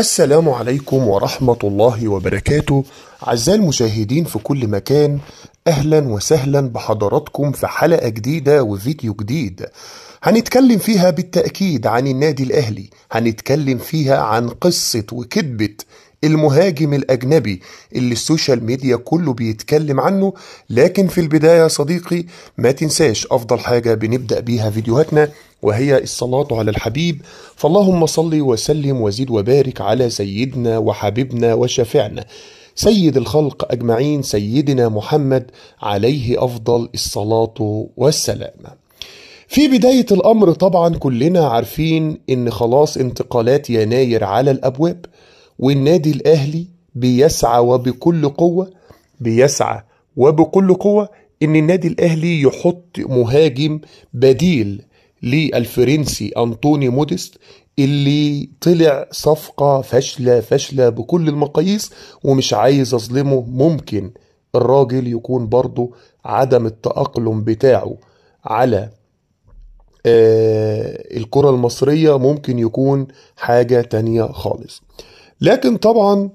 السلام عليكم ورحمة الله وبركاته أعزائي المشاهدين في كل مكان أهلا وسهلا بحضراتكم في حلقة جديدة وفيديو جديد هنتكلم فيها بالتأكيد عن النادي الأهلي هنتكلم فيها عن قصة وكذبة المهاجم الأجنبي اللي السوشيال ميديا كله بيتكلم عنه لكن في البداية يا صديقي ما تنساش أفضل حاجة بنبدأ بيها فيديوهاتنا وهي الصلاة على الحبيب فاللهم صل وسلم وزيد وبارك على سيدنا وحبيبنا وشفعنا سيد الخلق أجمعين سيدنا محمد عليه أفضل الصلاة والسلام في بداية الأمر طبعا كلنا عارفين إن خلاص انتقالات يناير على الأبواب والنادي الأهلي بيسعى وبكل قوة بيسعى وبكل قوة إن النادي الأهلي يحط مهاجم بديل للفرنسي أنطوني موديست اللي طلع صفقة فاشلة فاشلة بكل المقاييس ومش عايز أظلمه ممكن الراجل يكون برضه عدم التأقلم بتاعه على آه الكرة المصرية ممكن يكون حاجة تانية خالص لكن طبعا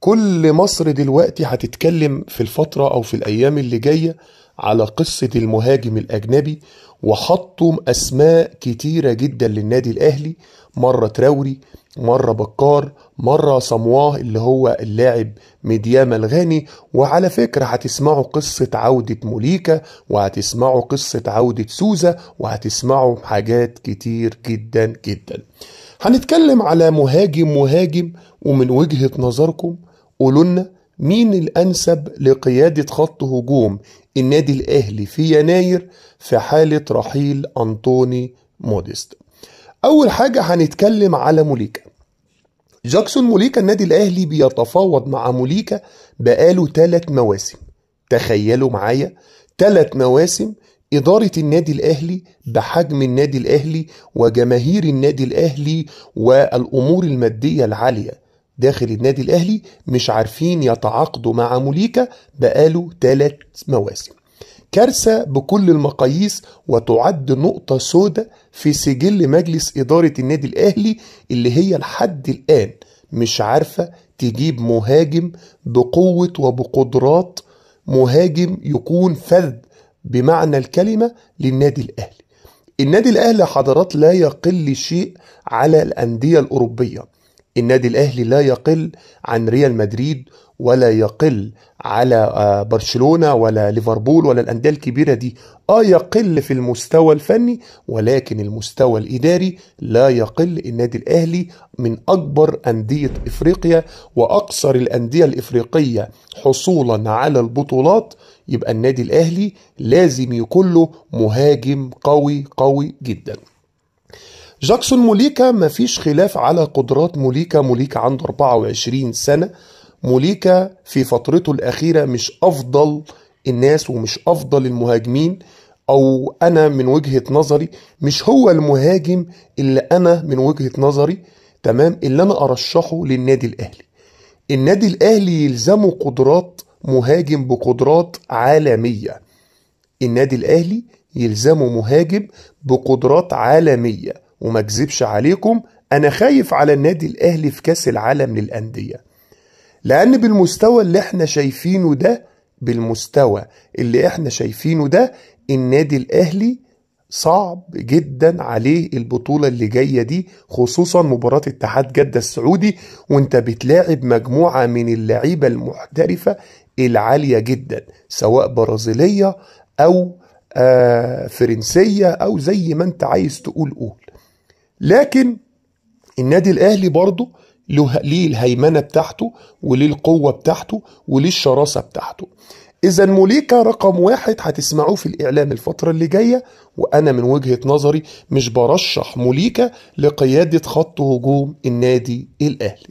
كل مصر دلوقتي هتتكلم في الفترة أو في الأيام اللي جاية على قصة المهاجم الأجنبي وحطوا أسماء كتيرة جدا للنادي الأهلي مرة تراوري مرة بكار مرة صمواه اللي هو اللاعب مديام الغاني وعلى فكرة هتسمعوا قصة عودة موليكا وهتسمعوا قصة عودة سوزة وهتسمعوا حاجات كتير جدا جدا هنتكلم على مهاجم مهاجم ومن وجهة نظركم قولوا لنا مين الأنسب لقيادة خط هجوم النادي الأهلي في يناير في حالة رحيل أنطوني موديست أول حاجة هنتكلم على موليكا جاكسون موليكا النادي الأهلي بيتفاوض مع موليكا بقاله ثلاث مواسم تخيلوا معايا ثلاث مواسم إدارة النادي الأهلي بحجم النادي الأهلي وجماهير النادي الأهلي والأمور المادية العالية داخل النادي الأهلي مش عارفين يتعاقدوا مع موليكا بقاله ثلاث مواسم كارثة بكل المقاييس وتعد نقطة سوداء في سجل مجلس إدارة النادي الأهلي اللي هي لحد الآن مش عارفة تجيب مهاجم بقوة وبقدرات مهاجم يكون فذ بمعنى الكلمة للنادي الأهلي النادي الأهلي حضرات لا يقل شيء على الأندية الأوروبية النادي الأهلي لا يقل عن ريال مدريد ولا يقل على آه، برشلونة ولا ليفربول ولا الأندية الكبيرة دي آه يقل في المستوى الفني ولكن المستوى الإداري لا يقل النادي الأهلي من أكبر أندية إفريقيا وأقصر الأندية الإفريقية حصولا على البطولات يبقى النادي الأهلي لازم يكون له مهاجم قوي قوي جدا جاكسون موليكا ما فيش خلاف على قدرات موليكا موليكا عنده 24 سنة موليكا في فترته الأخيرة مش أفضل الناس ومش أفضل المهاجمين أو أنا من وجهة نظري مش هو المهاجم اللي أنا من وجهة نظري تمام اللي أنا أرشحه للنادي الأهلي النادي الأهلي يلزمه قدرات مهاجم بقدرات عالمية النادي الأهلي يلزمه مهاجم بقدرات عالمية وما اكذبش عليكم انا خايف على النادي الاهلي في كاس العالم للانديه لان بالمستوى اللي احنا شايفينه ده بالمستوى اللي احنا شايفينه ده النادي الاهلي صعب جدا عليه البطولة اللي جاية دي خصوصا مباراة اتحاد جدة السعودي وانت بتلاعب مجموعة من اللعيبة المحترفة العالية جدا سواء برازيلية او آه فرنسية او زي ما انت عايز تقول قول لكن النادي الاهلي برضه له ليه الهيمنه بتاعته وليه القوه بتاعته وليه الشراسه بتاعته اذا موليكا رقم واحد هتسمعوه في الاعلام الفتره اللي جايه وانا من وجهه نظري مش برشح موليكا لقياده خط هجوم النادي الاهلي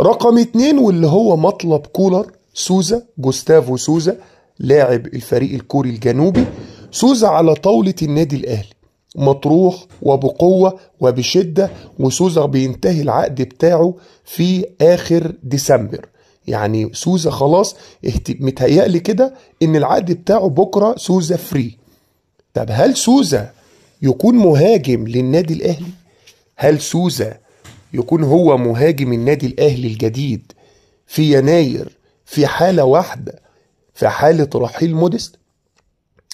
رقم اتنين واللي هو مطلب كولر سوزا جوستافو سوزا لاعب الفريق الكوري الجنوبي سوزا على طاولة النادي الأهلي مطروح وبقوة وبشدة وسوزا بينتهي العقد بتاعه في آخر ديسمبر يعني سوزا خلاص متهيألي كده إن العقد بتاعه بكرة سوزا فري طب هل سوزا يكون مهاجم للنادي الأهلي؟ هل سوزا يكون هو مهاجم النادي الأهلي الجديد في يناير في حالة واحدة في حالة رحيل مودست؟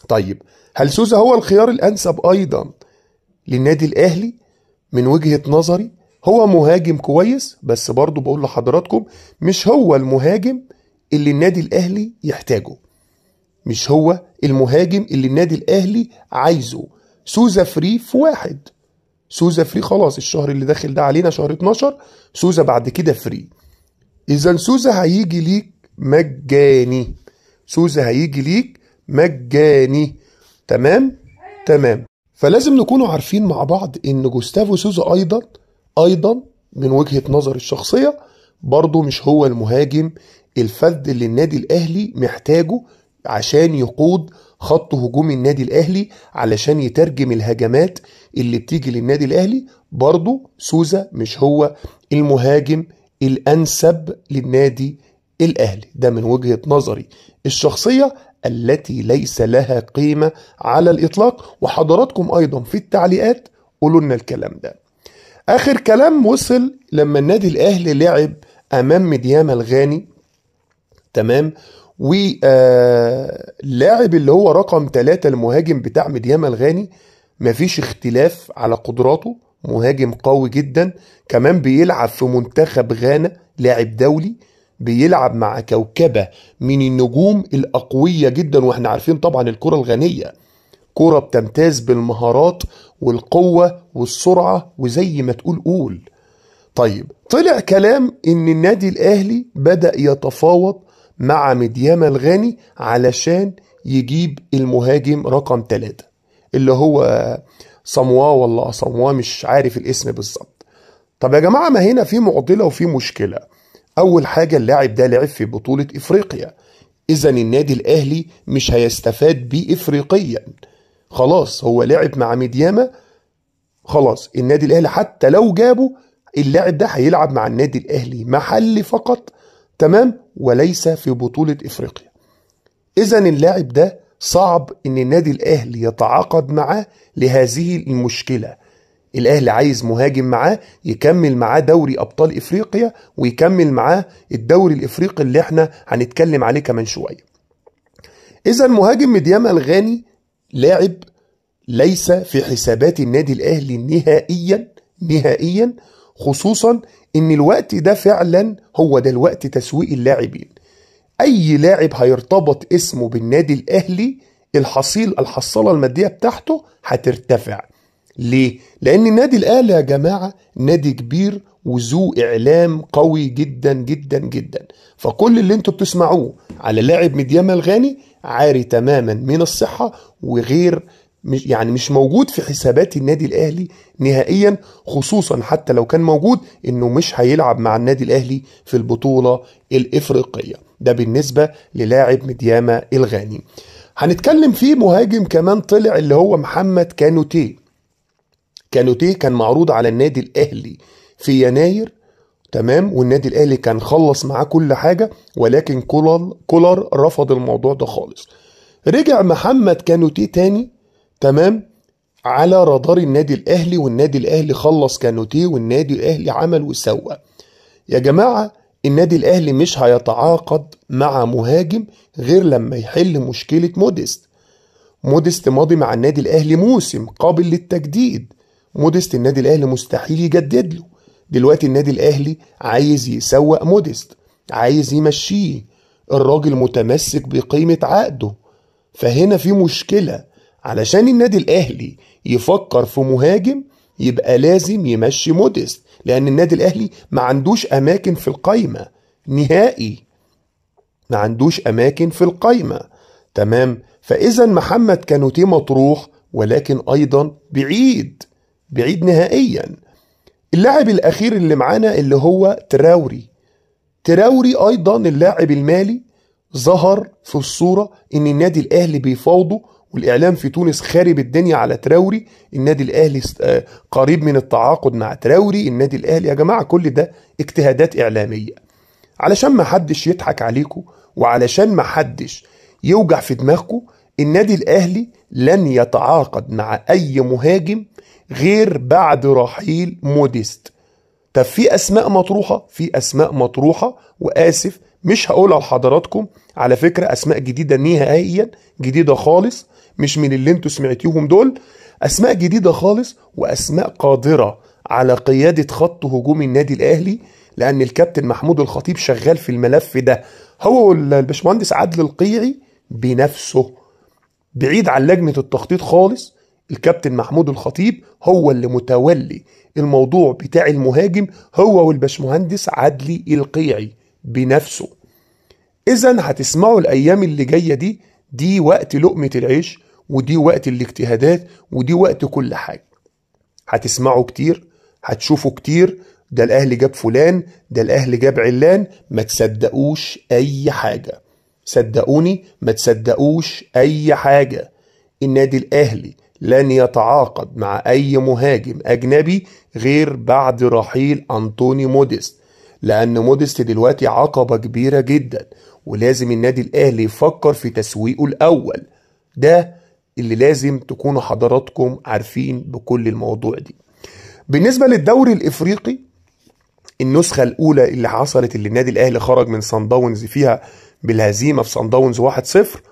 طيب هل سوزا هو الخيار الأنسب أيضا للنادي الأهلي من وجهة نظري هو مهاجم كويس بس برضه بقول لحضراتكم مش هو المهاجم اللي النادي الأهلي يحتاجه مش هو المهاجم اللي النادي الأهلي عايزه سوزا فري في واحد سوزا فري خلاص الشهر اللي داخل ده علينا شهر 12 سوزا بعد كده فري اذا سوزا هيجي ليك مجاني سوزا هيجي ليك مجاني تمام تمام فلازم نكونوا عارفين مع بعض ان جوستافو سوزا ايضا ايضا من وجهه نظر الشخصيه برضه مش هو المهاجم الفذ اللي النادي الاهلي محتاجه عشان يقود خط هجوم النادي الاهلي علشان يترجم الهجمات اللي بتيجي للنادي الاهلي برضه سوزا مش هو المهاجم الانسب للنادي الاهلي ده من وجهه نظري الشخصيه التي ليس لها قيمة على الإطلاق وحضراتكم أيضا في التعليقات قولوا لنا الكلام ده آخر كلام وصل لما النادي الأهلي لعب أمام مديام الغاني تمام اللاعب آه، اللي هو رقم ثلاثة المهاجم بتاع مديام الغاني مفيش اختلاف على قدراته مهاجم قوي جدا كمان بيلعب في منتخب غانا لاعب دولي بيلعب مع كوكبة من النجوم الأقوية جدا واحنا عارفين طبعا الكرة الغنية كرة بتمتاز بالمهارات والقوة والسرعة وزي ما تقول قول طيب طلع كلام ان النادي الاهلي بدأ يتفاوض مع مديام الغاني علشان يجيب المهاجم رقم ثلاثة اللي هو صموا ولا صموا مش عارف الاسم بالظبط طب يا جماعة ما هنا في معضلة وفي مشكلة اول حاجه اللاعب ده لعب في بطوله افريقيا اذا النادي الاهلي مش هيستفاد بيه افريقيا خلاص هو لعب مع ميدياما خلاص النادي الاهلي حتى لو جابه اللاعب ده هيلعب مع النادي الاهلي محلي فقط تمام وليس في بطوله افريقيا اذا اللاعب ده صعب ان النادي الاهلي يتعاقد معاه لهذه المشكله الاهلي عايز مهاجم معاه يكمل معاه دوري ابطال افريقيا ويكمل معاه الدوري الافريقي اللي احنا هنتكلم عليه كمان شويه اذا مهاجم مديام الغاني لاعب ليس في حسابات النادي الاهلي نهائيا نهائيا خصوصا ان الوقت ده فعلا هو ده الوقت تسويق اللاعبين اي لاعب هيرتبط اسمه بالنادي الاهلي الحصيل الحصاله الماديه بتاعته هترتفع ليه؟ لأن النادي الأهلي يا جماعة نادي كبير وذو إعلام قوي جدا جدا جدا فكل اللي انتوا بتسمعوه على لاعب مديام الغاني عاري تماما من الصحة وغير مش يعني مش موجود في حسابات النادي الاهلي نهائيا خصوصا حتى لو كان موجود انه مش هيلعب مع النادي الاهلي في البطوله الافريقيه ده بالنسبه للاعب مدياما الغاني هنتكلم فيه مهاجم كمان طلع اللي هو محمد كانوتيه كانوتيه كان معروض على النادي الاهلي في يناير تمام والنادي الاهلي كان خلص معاه كل حاجه ولكن كولر كولر رفض الموضوع ده خالص رجع محمد كانوتيه تاني تمام على رادار النادي الاهلي والنادي الاهلي خلص كانوتيه والنادي الاهلي عمل وسوى يا جماعه النادي الاهلي مش هيتعاقد مع مهاجم غير لما يحل مشكله موديست موديست ماضي مع النادي الاهلي موسم قابل للتجديد موديست النادي الاهلي مستحيل يجدد له دلوقتي النادي الاهلي عايز يسوق موديست عايز يمشيه الراجل متمسك بقيمه عقده فهنا في مشكله علشان النادي الاهلي يفكر في مهاجم يبقى لازم يمشي موديست لان النادي الاهلي ما عندوش اماكن في القايمه نهائي ما عندوش اماكن في القايمه تمام فاذا محمد كانوتي مطروح ولكن ايضا بعيد بعيد نهائيا اللاعب الأخير اللي معانا اللي هو تراوري تراوري أيضا اللاعب المالي ظهر في الصورة إن النادي الأهلي بيفاوضه والإعلام في تونس خارب الدنيا على تراوري النادي الأهلي آه، قريب من التعاقد مع تراوري النادي الأهلي يا جماعة كل ده اجتهادات إعلامية علشان ما حدش يضحك عليكم وعلشان ما حدش يوجع في دماغكم النادي الأهلي لن يتعاقد مع أي مهاجم غير بعد رحيل موديست طب في اسماء مطروحه في اسماء مطروحه واسف مش هقولها لحضراتكم على فكره اسماء جديده نهائيا جديده خالص مش من اللي انتوا سمعتيهم دول اسماء جديده خالص واسماء قادره على قياده خط هجوم النادي الاهلي لان الكابتن محمود الخطيب شغال في الملف ده هو الباشمهندس عدل القيعي بنفسه بعيد عن لجنه التخطيط خالص الكابتن محمود الخطيب هو اللي متولي الموضوع بتاع المهاجم هو والبشمهندس عدلي القيعي بنفسه اذا هتسمعوا الايام اللي جايه دي دي وقت لقمه العيش ودي وقت الاجتهادات ودي وقت كل حاجه هتسمعوا كتير هتشوفوا كتير ده الاهلي جاب فلان ده الاهلي جاب علان ما تصدقوش اي حاجه صدقوني ما تصدقوش اي حاجه النادي الاهلي لن يتعاقد مع أي مهاجم أجنبي غير بعد رحيل أنطوني موديست لأن موديست دلوقتي عقبة كبيرة جدا ولازم النادي الأهلي يفكر في تسويقه الأول ده اللي لازم تكونوا حضراتكم عارفين بكل الموضوع دي بالنسبة للدوري الإفريقي النسخة الأولى اللي حصلت اللي النادي الأهلي خرج من صن داونز فيها بالهزيمة في صن داونز 1-0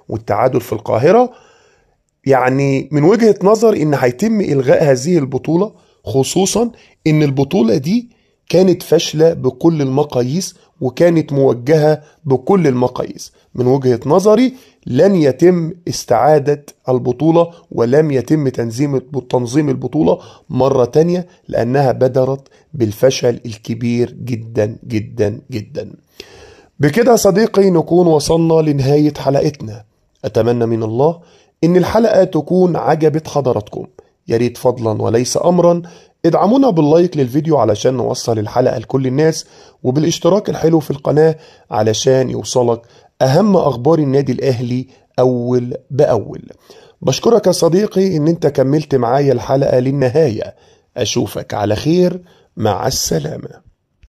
والتعادل في القاهرة يعني من وجهه نظري ان هيتم الغاء هذه البطوله خصوصا ان البطوله دي كانت فاشله بكل المقاييس وكانت موجهه بكل المقاييس من وجهه نظري لن يتم استعاده البطوله ولم يتم تنظيم تنظيم البطوله مره تانية لانها بدرت بالفشل الكبير جدا جدا جدا بكده صديقي نكون وصلنا لنهايه حلقتنا اتمنى من الله إن الحلقة تكون عجبت حضراتكم يا ريت فضلا وليس أمرا ادعمونا باللايك للفيديو علشان نوصل الحلقة لكل الناس وبالاشتراك الحلو في القناة علشان يوصلك أهم أخبار النادي الأهلي أول بأول بشكرك يا صديقي إن أنت كملت معايا الحلقة للنهاية أشوفك على خير مع السلامة